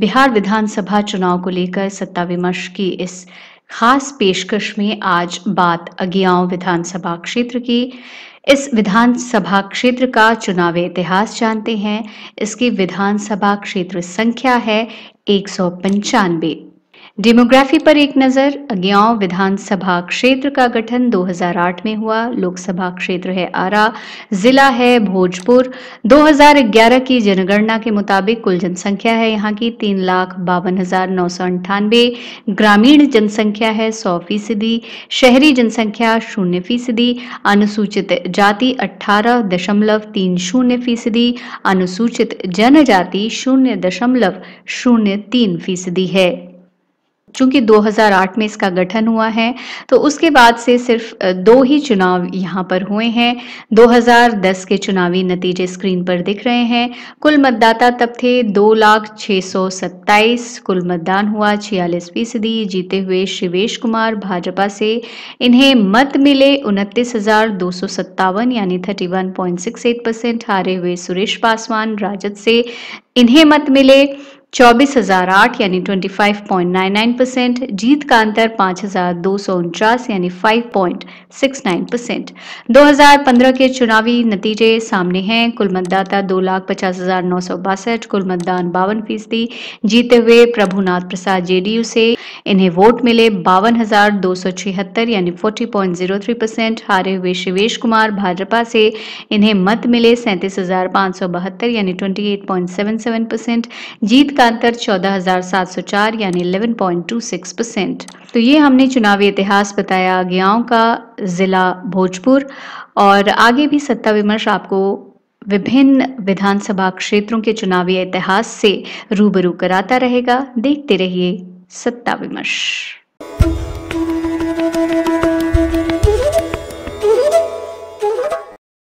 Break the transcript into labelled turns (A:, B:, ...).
A: बिहार विधानसभा चुनाव को लेकर सत्ता विमर्श की इस खास पेशकश में आज बात अगियाओ विधानसभा क्षेत्र की इस विधानसभा क्षेत्र का चुनावी इतिहास जानते हैं इसकी विधानसभा क्षेत्र संख्या है एक सौ पंचानवे डेमोग्राफी पर एक नज़र अग्ञाव विधानसभा क्षेत्र का गठन 2008 में हुआ लोकसभा क्षेत्र है आरा जिला है भोजपुर 2011 की जनगणना के मुताबिक कुल जनसंख्या है यहाँ की तीन लाख बावन हजार नौ सौ अंठानवे ग्रामीण जनसंख्या है सौ फीसदी शहरी जनसंख्या शून्य फीसदी अनुसूचित जाति अठारह दशमलव तीन शून्य फीसदी अनुसूचित जनजाति शून्य दशमलव शून्य तीन फीसदी है चूंकि 2008 में इसका गठन हुआ है तो उसके बाद से सिर्फ दो ही चुनाव यहाँ पर हुए हैं 2010 के चुनावी नतीजे स्क्रीन पर दिख रहे हैं कुल मतदाता तब थे दो लाख छः सौ सत्ताईस कुल मतदान हुआ छियालीस फीसदी जीते हुए शिवेश कुमार भाजपा से इन्हें मत मिले उनतीस हजार दो सौ सत्तावन यानी thirty one point six eight percent हारे हुए सुरेश पासवान राजद से इन्हें मत मिले चौबीस हजार आठ यानी 25.99 परसेंट जीत का अंतर पाँच हजार दो सौ उनचास यानी 5.69 परसेंट दो हजार के चुनावी नतीजे सामने हैं कुल मतदाता दो लाख पचास हजार नौ सौ बासठ कुल मतदान बावन फीसदी जीते हुए प्रभुनाथ प्रसाद जेडीयू से इन्हें वोट मिले बावन हजार दो सौ छिहत्तर यानी 40.03 परसेंट हारे हुए शिवेश कुमार भाजपा से इन्हें मत मिले सैंतीस हजार सौ बहत्तर यानी ट्वेंटी परसेंट जीत का अंतर 14,704 यानी 11.26 परसेंट तो ये हमने चुनावी इतिहास बताया आज्ञाओं का ज़िला भोजपुर और आगे भी सत्ता विमर्श आपको विभिन्न विधानसभा क्षेत्रों के चुनावी इतिहास से रूबरू कराता रहेगा देखते रहिए सत्ता विमर्श